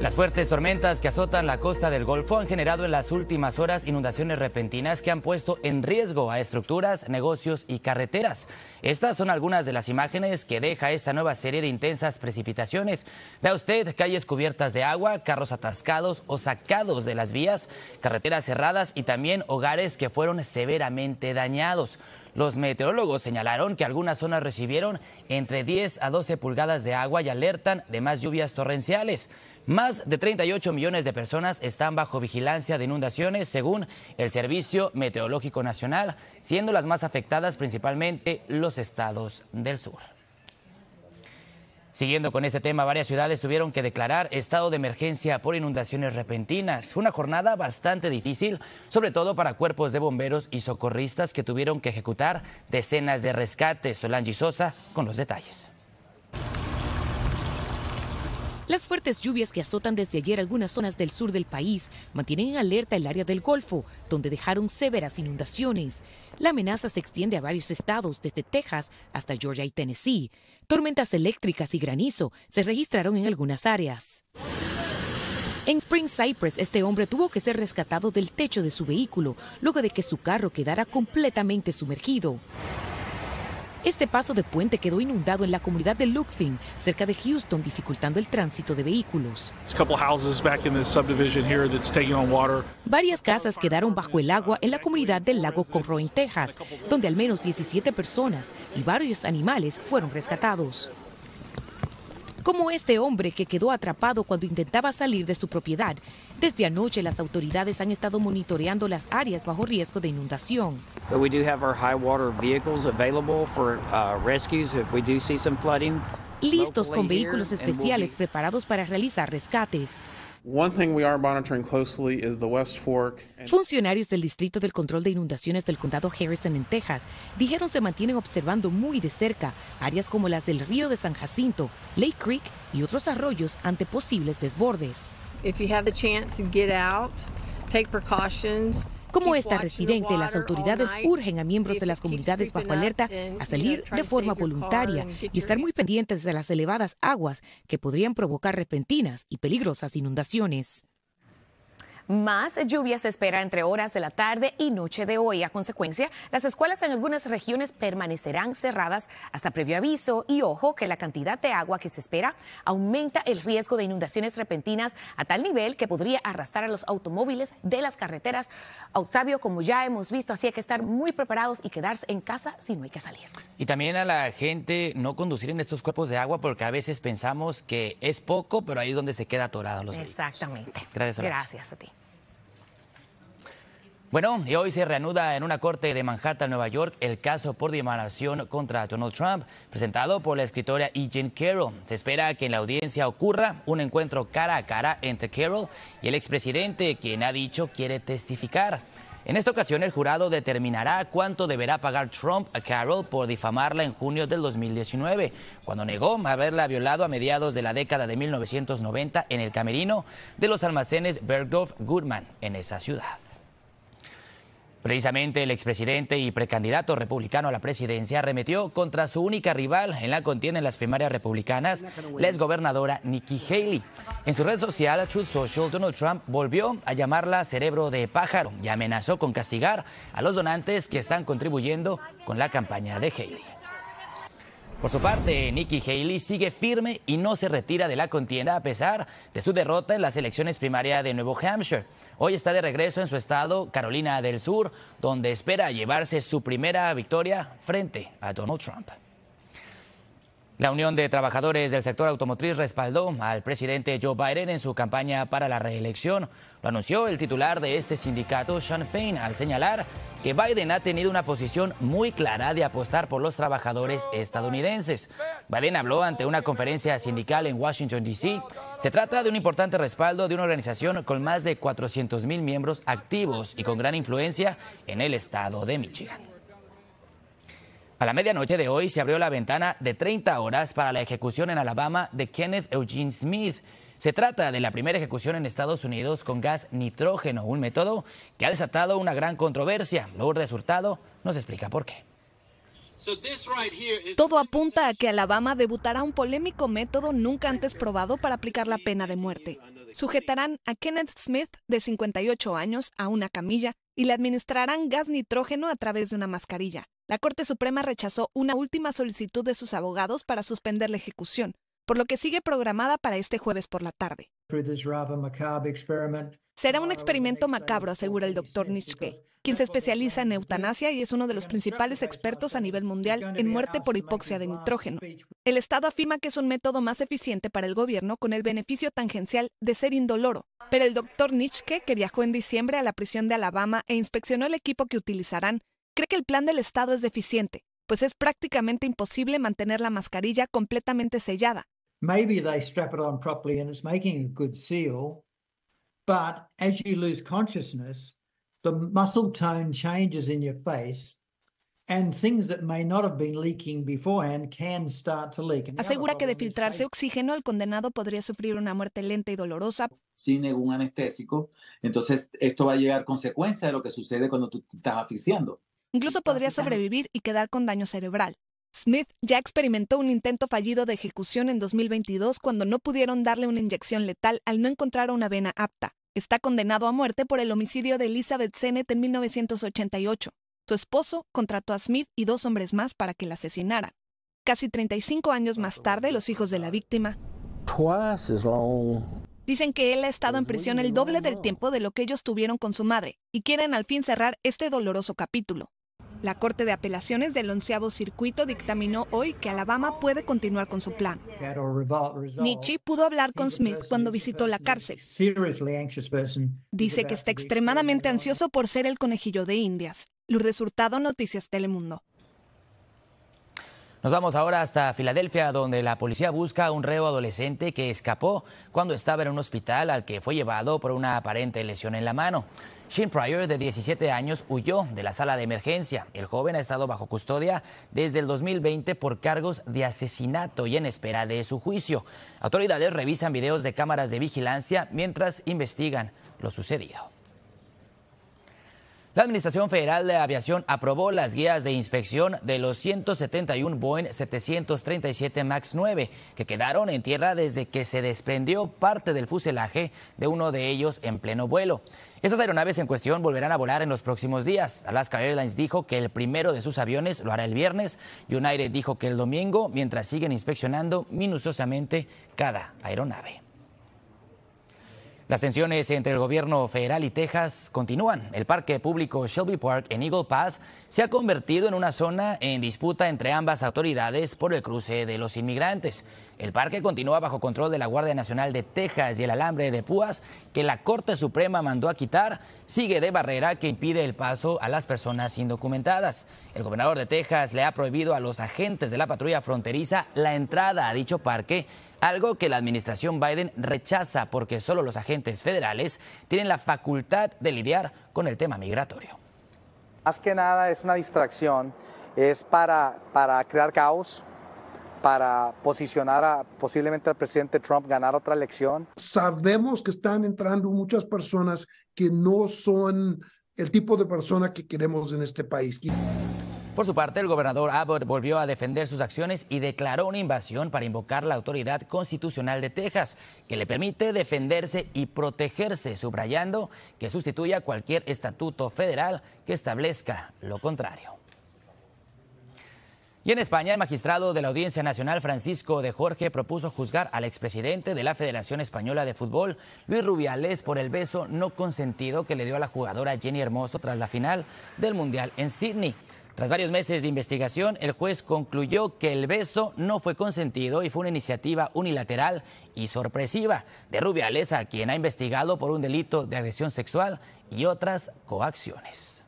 Las fuertes tormentas que azotan la costa del Golfo han generado en las últimas horas inundaciones repentinas que han puesto en riesgo a estructuras, negocios y carreteras. Estas son algunas de las imágenes que deja esta nueva serie de intensas precipitaciones. Vea usted calles cubiertas de agua, carros atascados o sacados de las vías, carreteras cerradas y también hogares que fueron severamente dañados. Los meteorólogos señalaron que algunas zonas recibieron entre 10 a 12 pulgadas de agua y alertan de más lluvias torrenciales. Más de 38 millones de personas están bajo vigilancia de inundaciones según el Servicio Meteorológico Nacional, siendo las más afectadas principalmente los estados del sur. Siguiendo con este tema, varias ciudades tuvieron que declarar estado de emergencia por inundaciones repentinas. Fue una jornada bastante difícil, sobre todo para cuerpos de bomberos y socorristas que tuvieron que ejecutar decenas de rescates. Solange Sosa con los detalles. Las fuertes lluvias que azotan desde ayer algunas zonas del sur del país mantienen en alerta el área del Golfo, donde dejaron severas inundaciones. La amenaza se extiende a varios estados, desde Texas hasta Georgia y Tennessee. Tormentas eléctricas y granizo se registraron en algunas áreas. En Spring Cypress, este hombre tuvo que ser rescatado del techo de su vehículo, luego de que su carro quedara completamente sumergido. Este paso de puente quedó inundado en la comunidad de Lookfin, cerca de Houston, dificultando el tránsito de vehículos. Varias casas quedaron bajo el agua en la comunidad del lago Conroe, en Texas, donde al menos 17 personas y varios animales fueron rescatados como este hombre que quedó atrapado cuando intentaba salir de su propiedad. Desde anoche las autoridades han estado monitoreando las áreas bajo riesgo de inundación. Listos con vehículos especiales preparados para realizar rescates. Funcionarios del Distrito del Control de Inundaciones del Condado Harrison en Texas dijeron se mantienen observando muy de cerca áreas como las del río de San Jacinto, Lake Creek y otros arroyos ante posibles desbordes. chance, como esta residente, las autoridades urgen a miembros de las comunidades bajo alerta a salir de forma voluntaria y estar muy pendientes de las elevadas aguas que podrían provocar repentinas y peligrosas inundaciones. Más lluvias se espera entre horas de la tarde y noche de hoy. A consecuencia, las escuelas en algunas regiones permanecerán cerradas hasta previo aviso y ojo que la cantidad de agua que se espera aumenta el riesgo de inundaciones repentinas a tal nivel que podría arrastrar a los automóviles de las carreteras. Octavio, como ya hemos visto, así hay que estar muy preparados y quedarse en casa si no hay que salir. Y también a la gente no conducir en estos cuerpos de agua porque a veces pensamos que es poco, pero ahí es donde se queda atorado los Exactamente. Gracias. Gracias a ti. Bueno, y hoy se reanuda en una corte de Manhattan, Nueva York, el caso por difamación contra Donald Trump, presentado por la escritora E. Carroll. Se espera que en la audiencia ocurra un encuentro cara a cara entre Carroll y el expresidente, quien ha dicho quiere testificar. En esta ocasión, el jurado determinará cuánto deberá pagar Trump a Carroll por difamarla en junio del 2019, cuando negó haberla violado a mediados de la década de 1990 en el camerino de los almacenes Bergdorf Goodman en esa ciudad. Precisamente el expresidente y precandidato republicano a la presidencia arremetió contra su única rival en la contienda en las primarias republicanas, la exgobernadora Nikki Haley. En su red social, Truth Social, Donald Trump volvió a llamarla cerebro de pájaro y amenazó con castigar a los donantes que están contribuyendo con la campaña de Haley. Por su parte, Nikki Haley sigue firme y no se retira de la contienda a pesar de su derrota en las elecciones primarias de Nuevo Hampshire. Hoy está de regreso en su estado, Carolina del Sur, donde espera llevarse su primera victoria frente a Donald Trump. La Unión de Trabajadores del Sector Automotriz respaldó al presidente Joe Biden en su campaña para la reelección. Lo anunció el titular de este sindicato, Sean Fein, al señalar que Biden ha tenido una posición muy clara de apostar por los trabajadores estadounidenses. Biden habló ante una conferencia sindical en Washington, D.C. Se trata de un importante respaldo de una organización con más de 400 mil miembros activos y con gran influencia en el estado de Michigan. A la medianoche de hoy se abrió la ventana de 30 horas para la ejecución en Alabama de Kenneth Eugene Smith. Se trata de la primera ejecución en Estados Unidos con gas nitrógeno, un método que ha desatado una gran controversia. Lourdes Hurtado nos explica por qué. Todo apunta a que Alabama debutará un polémico método nunca antes probado para aplicar la pena de muerte. Sujetarán a Kenneth Smith, de 58 años, a una camilla y le administrarán gas nitrógeno a través de una mascarilla. La Corte Suprema rechazó una última solicitud de sus abogados para suspender la ejecución, por lo que sigue programada para este jueves por la tarde. Será un experimento macabro, asegura el doctor Nitschke, quien se especializa en eutanasia y es uno de los principales expertos a nivel mundial en muerte por hipoxia de nitrógeno. El Estado afirma que es un método más eficiente para el gobierno con el beneficio tangencial de ser indoloro, pero el doctor Nitschke, que viajó en diciembre a la prisión de Alabama e inspeccionó el equipo que utilizarán, cree que el plan del Estado es deficiente, pues es prácticamente imposible mantener la mascarilla completamente sellada, Maybe they strap it on properly and it's making a good seal. But as you lose consciousness, the muscle tone changes in your face And things that may not have been leaking beforehand can start to leak. Asegura que de filtrarse oxígeno, el condenado podría sufrir una muerte lenta y dolorosa. Sin ningún anestésico. Entonces, esto va a llegar consecuencias de lo que sucede cuando tú te estás asfixiando. Incluso podría sobrevivir y quedar con daño cerebral. Smith ya experimentó un intento fallido de ejecución en 2022 cuando no pudieron darle una inyección letal al no encontrar una vena apta. Está condenado a muerte por el homicidio de Elizabeth Sennett en 1988. Su esposo contrató a Smith y dos hombres más para que la asesinaran. Casi 35 años más tarde, los hijos de la víctima dicen que él ha estado en pues prisión el doble del tiempo de lo que ellos tuvieron con su madre y quieren al fin cerrar este doloroso capítulo. La Corte de Apelaciones del onceavo circuito dictaminó hoy que Alabama puede continuar con su plan. Nietzsche pudo hablar con Smith cuando visitó la cárcel. Dice que está extremadamente ansioso por ser el conejillo de Indias. Lourdes Hurtado, Noticias Telemundo. Nos vamos ahora hasta Filadelfia, donde la policía busca a un reo adolescente que escapó cuando estaba en un hospital al que fue llevado por una aparente lesión en la mano. Shin Pryor, de 17 años, huyó de la sala de emergencia. El joven ha estado bajo custodia desde el 2020 por cargos de asesinato y en espera de su juicio. Autoridades revisan videos de cámaras de vigilancia mientras investigan lo sucedido. La Administración Federal de Aviación aprobó las guías de inspección de los 171 Boeing 737 MAX 9 que quedaron en tierra desde que se desprendió parte del fuselaje de uno de ellos en pleno vuelo. Estas aeronaves en cuestión volverán a volar en los próximos días. Alaska Airlines dijo que el primero de sus aviones lo hará el viernes, y United dijo que el domingo, mientras siguen inspeccionando minuciosamente cada aeronave. Las tensiones entre el gobierno federal y Texas continúan. El parque público Shelby Park en Eagle Pass se ha convertido en una zona en disputa entre ambas autoridades por el cruce de los inmigrantes. El parque continúa bajo control de la Guardia Nacional de Texas y el alambre de púas que la Corte Suprema mandó a quitar sigue de barrera que impide el paso a las personas indocumentadas. El gobernador de Texas le ha prohibido a los agentes de la patrulla fronteriza la entrada a dicho parque, algo que la administración Biden rechaza porque solo los agentes federales tienen la facultad de lidiar con el tema migratorio. Más que nada es una distracción, es para, para crear caos, para posicionar a posiblemente al presidente Trump ganar otra elección. Sabemos que están entrando muchas personas que no son el tipo de persona que queremos en este país. Por su parte, el gobernador Abbott volvió a defender sus acciones y declaró una invasión para invocar la autoridad constitucional de Texas, que le permite defenderse y protegerse, subrayando que sustituya cualquier estatuto federal que establezca lo contrario. Y en España, el magistrado de la Audiencia Nacional Francisco de Jorge propuso juzgar al expresidente de la Federación Española de Fútbol, Luis Rubiales, por el beso no consentido que le dio a la jugadora Jenny Hermoso tras la final del Mundial en Sídney. Tras varios meses de investigación, el juez concluyó que el beso no fue consentido y fue una iniciativa unilateral y sorpresiva de Rubia a quien ha investigado por un delito de agresión sexual y otras coacciones.